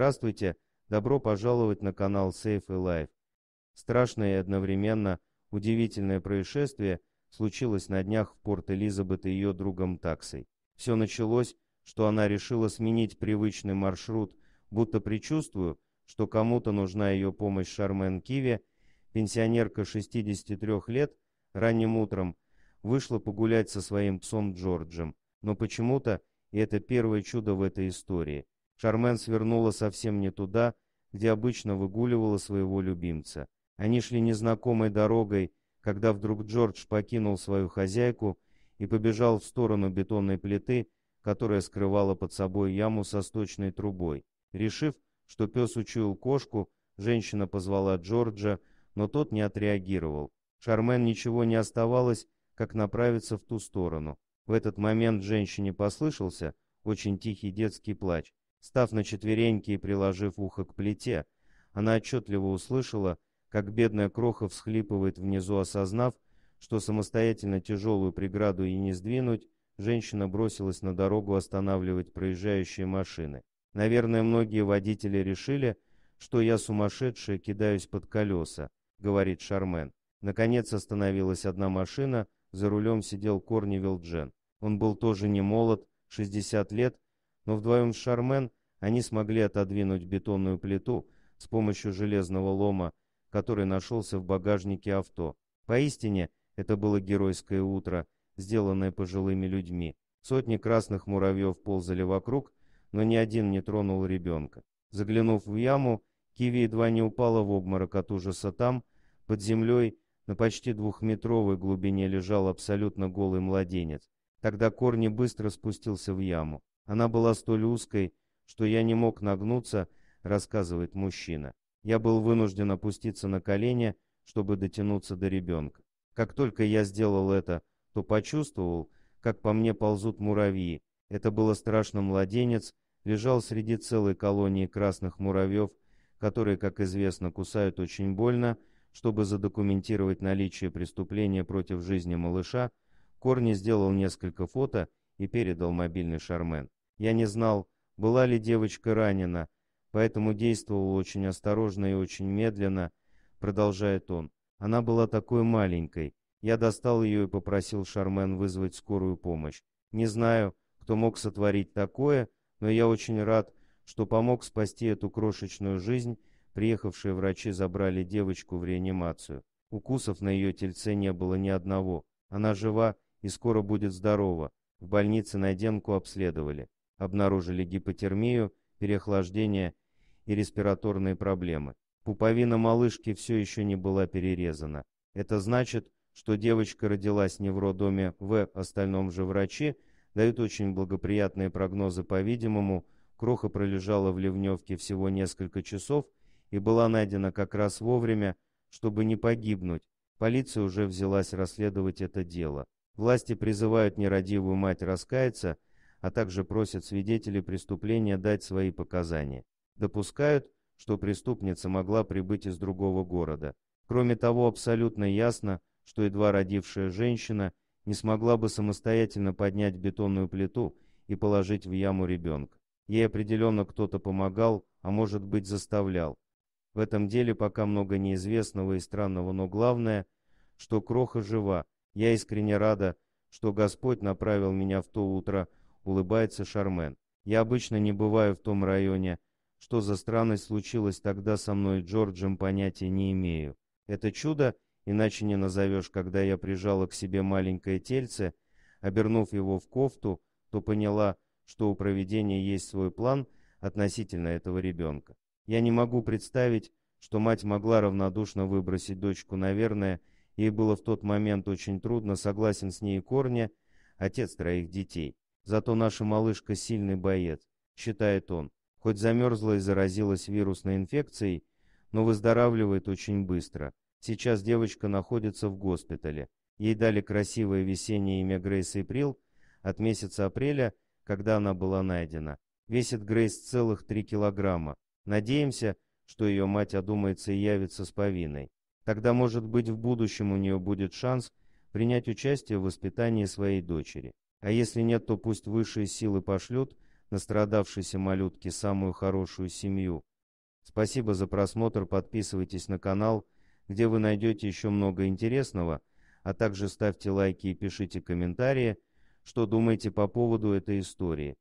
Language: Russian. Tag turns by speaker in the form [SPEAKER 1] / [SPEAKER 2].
[SPEAKER 1] Здравствуйте, добро пожаловать на канал Safe и Life. Страшное и одновременно удивительное происшествие случилось на днях в порт Элизабет и ее другом таксой. Все началось, что она решила сменить привычный маршрут, будто предчувствую, что кому-то нужна ее помощь Шармен Киви, пенсионерка 63 лет, ранним утром, вышла погулять со своим псом Джорджем. Но почему-то, и это первое чудо в этой истории, Шармен свернула совсем не туда, где обычно выгуливала своего любимца. Они шли незнакомой дорогой, когда вдруг Джордж покинул свою хозяйку и побежал в сторону бетонной плиты, которая скрывала под собой яму со сточной трубой. Решив, что пес учуял кошку, женщина позвала Джорджа, но тот не отреагировал. Шармен ничего не оставалось, как направиться в ту сторону. В этот момент женщине послышался очень тихий детский плач. Став на четвереньки и приложив ухо к плите, она отчетливо услышала, как бедная кроха всхлипывает внизу, осознав, что самостоятельно тяжелую преграду и не сдвинуть, женщина бросилась на дорогу останавливать проезжающие машины. Наверное, многие водители решили, что я сумасшедшая, кидаюсь под колеса, говорит Шармен. Наконец остановилась одна машина, за рулем сидел Корнивилл Джен. Он был тоже не молод, 60 лет, но вдвоем с Шармен они смогли отодвинуть бетонную плиту с помощью железного лома, который нашелся в багажнике авто. Поистине, это было геройское утро, сделанное пожилыми людьми. Сотни красных муравьев ползали вокруг, но ни один не тронул ребенка. Заглянув в яму, Киви едва не упала в обморок от ужаса там, под землей, на почти двухметровой глубине лежал абсолютно голый младенец. Тогда Корни быстро спустился в яму. Она была столь узкой, что я не мог нагнуться, рассказывает мужчина. Я был вынужден опуститься на колени, чтобы дотянуться до ребенка. Как только я сделал это, то почувствовал, как по мне ползут муравьи. Это было страшно младенец, лежал среди целой колонии красных муравьев, которые, как известно, кусают очень больно, чтобы задокументировать наличие преступления против жизни малыша, Корни сделал несколько фото и передал мобильный Шармен. Я не знал, была ли девочка ранена, поэтому действовал очень осторожно и очень медленно, продолжает он. Она была такой маленькой. Я достал ее и попросил Шармен вызвать скорую помощь. Не знаю, кто мог сотворить такое, но я очень рад, что помог спасти эту крошечную жизнь. Приехавшие врачи забрали девочку в реанимацию. Укусов на ее тельце не было ни одного. Она жива и скоро будет здорова. В больнице Найденку обследовали. Обнаружили гипотермию, переохлаждение и респираторные проблемы. Пуповина малышки все еще не была перерезана. Это значит, что девочка родилась не в роддоме В, остальном же врачи дают очень благоприятные прогнозы, по-видимому, кроха пролежала в ливневке всего несколько часов и была найдена как раз вовремя, чтобы не погибнуть. Полиция уже взялась расследовать это дело. Власти призывают нерадивую мать раскаяться, а также просят свидетелей преступления дать свои показания. Допускают, что преступница могла прибыть из другого города. Кроме того, абсолютно ясно, что едва родившая женщина не смогла бы самостоятельно поднять бетонную плиту и положить в яму ребенка. Ей определенно кто-то помогал, а может быть заставлял. В этом деле пока много неизвестного и странного, но главное, что Кроха жива, я искренне рада, что Господь направил меня в то утро, улыбается Шармен. Я обычно не бываю в том районе. Что за странность случилась тогда со мной Джорджем, понятия не имею. Это чудо, иначе не назовешь, когда я прижала к себе маленькое тельце, обернув его в кофту, то поняла, что у проведения есть свой план относительно этого ребенка. Я не могу представить, что мать могла равнодушно выбросить дочку, наверное, Ей было в тот момент очень трудно, согласен с ней Корня, отец троих детей. Зато наша малышка сильный боец, считает он. Хоть замерзла и заразилась вирусной инфекцией, но выздоравливает очень быстро. Сейчас девочка находится в госпитале. Ей дали красивое весеннее имя Грейс Эйприл от месяца апреля, когда она была найдена. Весит Грейс целых три килограмма. Надеемся, что ее мать одумается и явится с повинной. Тогда, может быть, в будущем у нее будет шанс принять участие в воспитании своей дочери. А если нет, то пусть высшие силы пошлют настрадавшейся малютке самую хорошую семью. Спасибо за просмотр, подписывайтесь на канал, где вы найдете еще много интересного, а также ставьте лайки и пишите комментарии, что думаете по поводу этой истории.